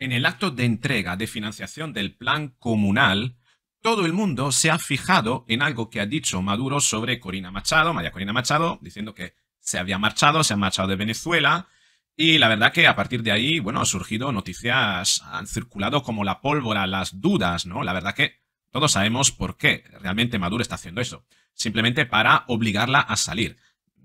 En el acto de entrega de financiación del plan comunal, todo el mundo se ha fijado en algo que ha dicho Maduro sobre Corina Machado, María Corina Machado, diciendo que se había marchado, se ha marchado de Venezuela. Y la verdad que a partir de ahí, bueno, han surgido noticias, han circulado como la pólvora, las dudas, ¿no? La verdad que todos sabemos por qué realmente Maduro está haciendo eso. Simplemente para obligarla a salir.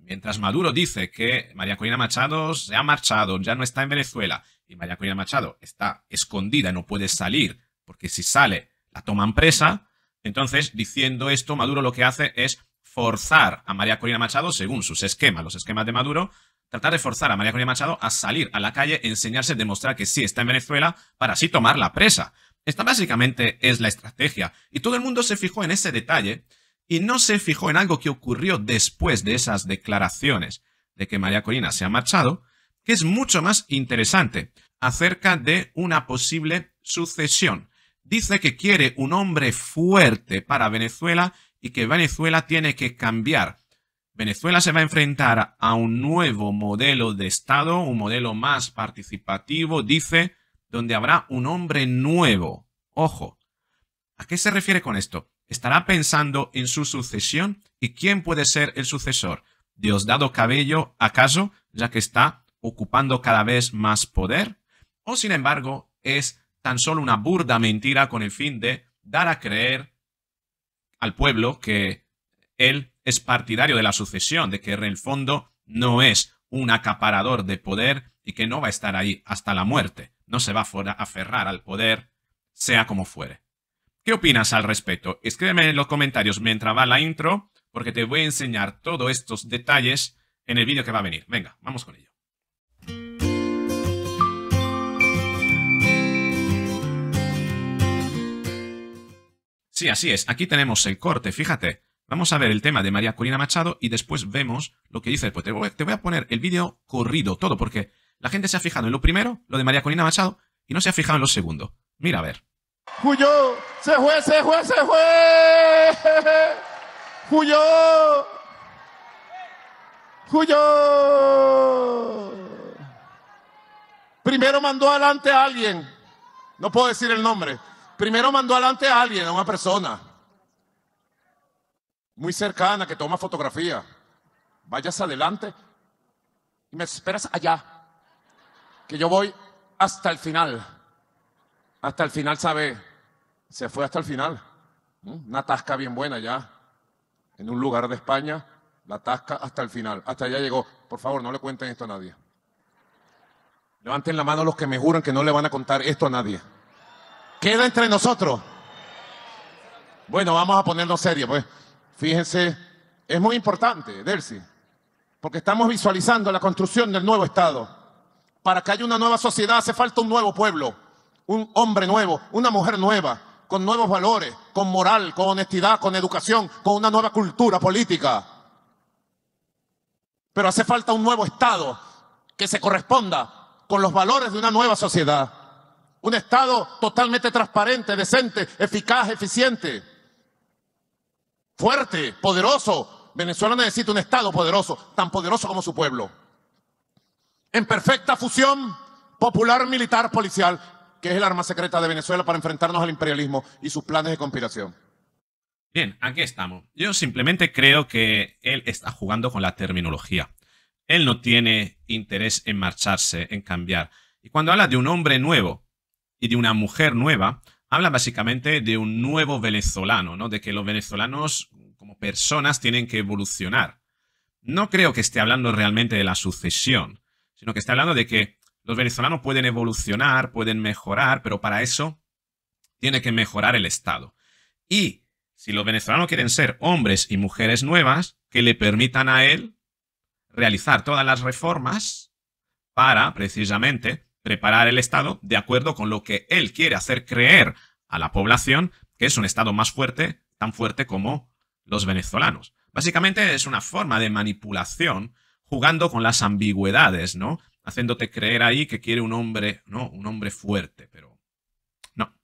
Mientras Maduro dice que María Corina Machado se ha marchado, ya no está en Venezuela, y María Corina Machado está escondida, no puede salir, porque si sale la toman presa, entonces diciendo esto, Maduro lo que hace es forzar a María Corina Machado, según sus esquemas, los esquemas de Maduro, tratar de forzar a María Corina Machado a salir a la calle, enseñarse, demostrar que sí está en Venezuela, para así tomar la presa. Esta básicamente es la estrategia. Y todo el mundo se fijó en ese detalle y no se fijó en algo que ocurrió después de esas declaraciones de que María Corina se ha marchado, que es mucho más interesante, acerca de una posible sucesión. Dice que quiere un hombre fuerte para Venezuela y que Venezuela tiene que cambiar. Venezuela se va a enfrentar a un nuevo modelo de Estado, un modelo más participativo, dice, donde habrá un hombre nuevo. Ojo, ¿a qué se refiere con esto? estará pensando en su sucesión y quién puede ser el sucesor. Diosdado Cabello, acaso, ya que está ocupando cada vez más poder? ¿O sin embargo es tan solo una burda mentira con el fin de dar a creer al pueblo que él es partidario de la sucesión, de que en el fondo no es un acaparador de poder y que no va a estar ahí hasta la muerte, no se va a aferrar al poder, sea como fuere? ¿Qué opinas al respecto? Escríbeme en los comentarios mientras va la intro, porque te voy a enseñar todos estos detalles en el vídeo que va a venir. Venga, vamos con ello. Sí, así es. Aquí tenemos el corte, fíjate. Vamos a ver el tema de María Corina Machado y después vemos lo que dice el Te voy a poner el vídeo corrido, todo, porque la gente se ha fijado en lo primero, lo de María Corina Machado, y no se ha fijado en lo segundo. Mira a ver. Cuyo se fue, se fue, se fue. Huyó. Primero mandó adelante a alguien. No puedo decir el nombre. Primero mandó adelante a alguien, a una persona muy cercana que toma fotografía. Vayas adelante y me esperas allá. Que yo voy hasta el final. Hasta el final, sabe se fue hasta el final. Mm, una tasca bien buena ya, en un lugar de España, la tasca hasta el final. Hasta allá llegó. Por favor, no le cuenten esto a nadie. Levanten la mano los que me juran que no le van a contar esto a nadie. Queda entre nosotros. Bueno, vamos a ponernos serios, pues. Fíjense, es muy importante, Delcy, porque estamos visualizando la construcción del nuevo Estado. Para que haya una nueva sociedad hace falta un nuevo pueblo, un hombre nuevo, una mujer nueva, con nuevos valores, con moral, con honestidad, con educación, con una nueva cultura política. Pero hace falta un nuevo Estado que se corresponda con los valores de una nueva sociedad. Un Estado totalmente transparente, decente, eficaz, eficiente, fuerte, poderoso. Venezuela necesita un Estado poderoso, tan poderoso como su pueblo. En perfecta fusión popular, militar, policial que es el arma secreta de Venezuela para enfrentarnos al imperialismo y sus planes de conspiración. Bien, aquí estamos. Yo simplemente creo que él está jugando con la terminología. Él no tiene interés en marcharse, en cambiar. Y cuando habla de un hombre nuevo y de una mujer nueva, habla básicamente de un nuevo venezolano, ¿no? De que los venezolanos como personas tienen que evolucionar. No creo que esté hablando realmente de la sucesión, sino que está hablando de que los venezolanos pueden evolucionar, pueden mejorar, pero para eso tiene que mejorar el Estado. Y si los venezolanos quieren ser hombres y mujeres nuevas, que le permitan a él realizar todas las reformas para, precisamente, preparar el Estado de acuerdo con lo que él quiere hacer creer a la población, que es un Estado más fuerte, tan fuerte como los venezolanos. Básicamente es una forma de manipulación jugando con las ambigüedades, ¿no? haciéndote creer ahí que quiere un hombre, ¿no? Un hombre fuerte, pero no.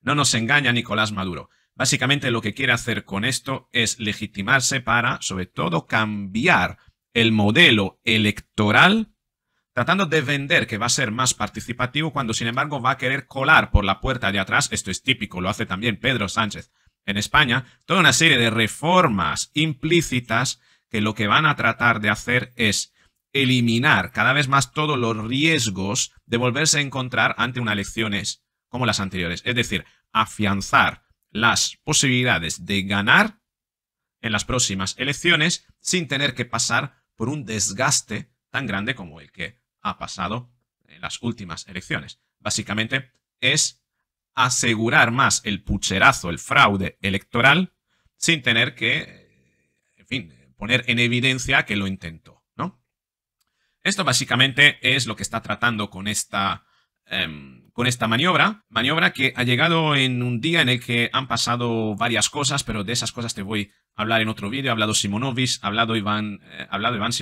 No nos engaña Nicolás Maduro. Básicamente lo que quiere hacer con esto es legitimarse para, sobre todo, cambiar el modelo electoral, tratando de vender que va a ser más participativo, cuando sin embargo va a querer colar por la puerta de atrás, esto es típico, lo hace también Pedro Sánchez en España, toda una serie de reformas implícitas que lo que van a tratar de hacer es eliminar cada vez más todos los riesgos de volverse a encontrar ante unas elecciones como las anteriores. Es decir, afianzar las posibilidades de ganar en las próximas elecciones sin tener que pasar por un desgaste tan grande como el que ha pasado en las últimas elecciones. Básicamente es asegurar más el pucherazo, el fraude electoral, sin tener que, en fin, poner en evidencia que lo intentó. Esto básicamente es lo que está tratando con esta, em, con esta maniobra. Maniobra que ha llegado en un día en el que han pasado varias cosas, pero de esas cosas te voy a hablar en otro vídeo. Ha hablado Simonovic, ha hablado Iván, eh, ha hablado Iván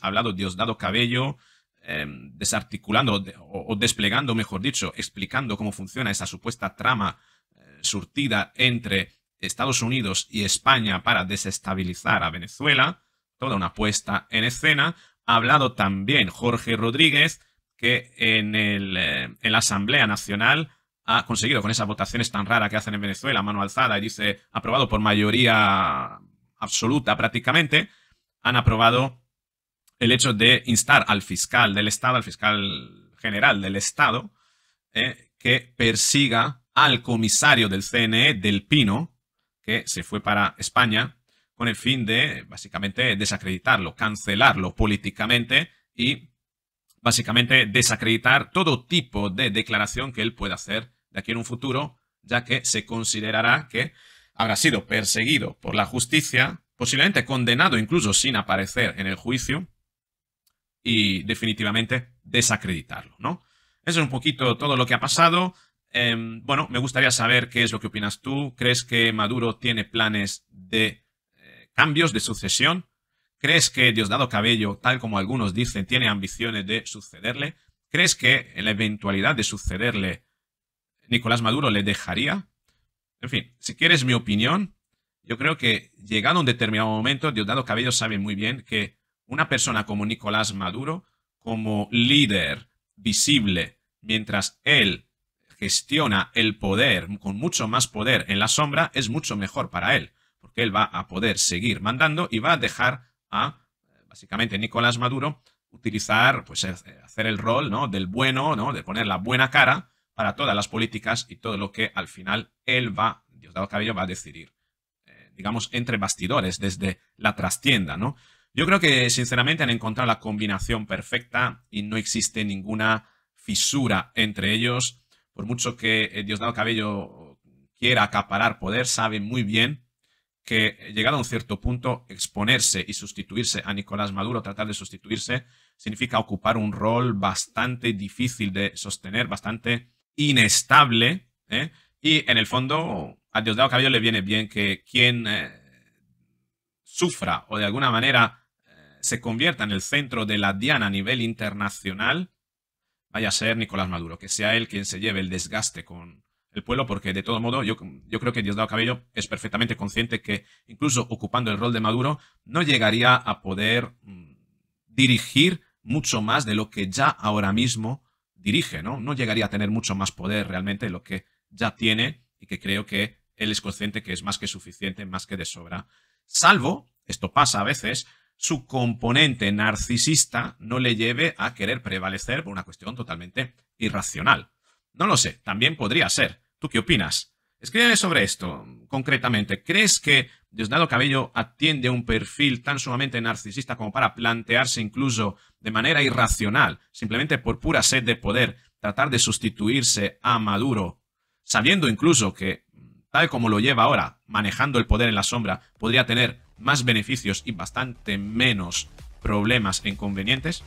ha hablado Diosdado Cabello, em, desarticulando o, desplegando, mejor dicho, explicando cómo funciona esa supuesta trama eh, surtida entre Estados Unidos y España para desestabilizar a Venezuela, toda una puesta en escena, ha hablado también Jorge Rodríguez, que en, el, eh, en la Asamblea Nacional ha conseguido con esas votaciones tan raras que hacen en Venezuela, mano alzada, y dice aprobado por mayoría absoluta prácticamente, han aprobado el hecho de instar al fiscal del Estado, al fiscal general del Estado, eh, que persiga al comisario del CNE, del Pino, que se fue para España con el fin de, básicamente, desacreditarlo, cancelarlo políticamente y, básicamente, desacreditar todo tipo de declaración que él pueda hacer de aquí en un futuro, ya que se considerará que habrá sido perseguido por la justicia, posiblemente condenado incluso sin aparecer en el juicio y definitivamente desacreditarlo, ¿no? Eso es un poquito todo lo que ha pasado. Em, bueno, me gustaría saber qué es lo que opinas tú. ¿Crees que Maduro tiene planes de cambios de sucesión? ¿Crees que Diosdado Cabello, tal como algunos dicen, tiene ambiciones de sucederle? ¿Crees que en la eventualidad de sucederle Nicolás Maduro le dejaría? En fin, si quieres mi opinión, yo creo que llegado a un determinado momento, Diosdado Cabello sabe muy bien que una persona como Nicolás Maduro, como líder visible, mientras él gestiona el poder con mucho más poder en la sombra, es mucho mejor para él que él va a poder seguir mandando y va a dejar a, básicamente, Nicolás Maduro utilizar, pues eh, hacer el rol ¿no? del bueno, ¿no? de poner la buena cara para todas las políticas y todo lo que al final él va, Diosdado Cabello, va a decidir, eh, digamos, entre bastidores, desde la trastienda, ¿no? Yo creo que, sinceramente, han encontrado la combinación perfecta y no existe ninguna fisura entre ellos. Por mucho que eh, Diosdado Cabello quiera acaparar poder, sabe muy bien que llegado a un cierto punto, exponerse y sustituirse a Nicolás Maduro, tratar de sustituirse, significa ocupar un rol bastante difícil de sostener, bastante inestable. ¿eh? Y en el fondo, a Diosdado Cabello le viene bien que quien eh, sufra o de alguna manera eh, se convierta en el centro de la diana a nivel internacional vaya a ser Nicolás Maduro, que sea él quien se lleve el desgaste con, el pueblo, porque de todo modo yo, yo creo que Diosdado Cabello es perfectamente consciente que incluso ocupando el rol de Maduro no llegaría a poder mm, dirigir mucho más de lo que ya ahora mismo dirige, ¿no? No llegaría a tener mucho más poder realmente de lo que ya tiene y que creo que él es consciente que es más que suficiente, más que de sobra. Salvo, esto pasa a veces, su componente narcisista no le lleve a querer prevalecer por una cuestión totalmente irracional. No lo sé, también podría ser, ¿Tú qué opinas? Escríbeme sobre esto concretamente. ¿Crees que Diosdado Cabello atiende a un perfil tan sumamente narcisista como para plantearse incluso de manera irracional, simplemente por pura sed de poder, tratar de sustituirse a Maduro, sabiendo incluso que, tal como lo lleva ahora, manejando el poder en la sombra, podría tener más beneficios y bastante menos problemas e inconvenientes?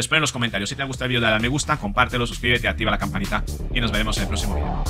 espero en los comentarios. Si te ha gustado el video, dale a me gusta, compártelo, suscríbete, activa la campanita y nos veremos en el próximo video.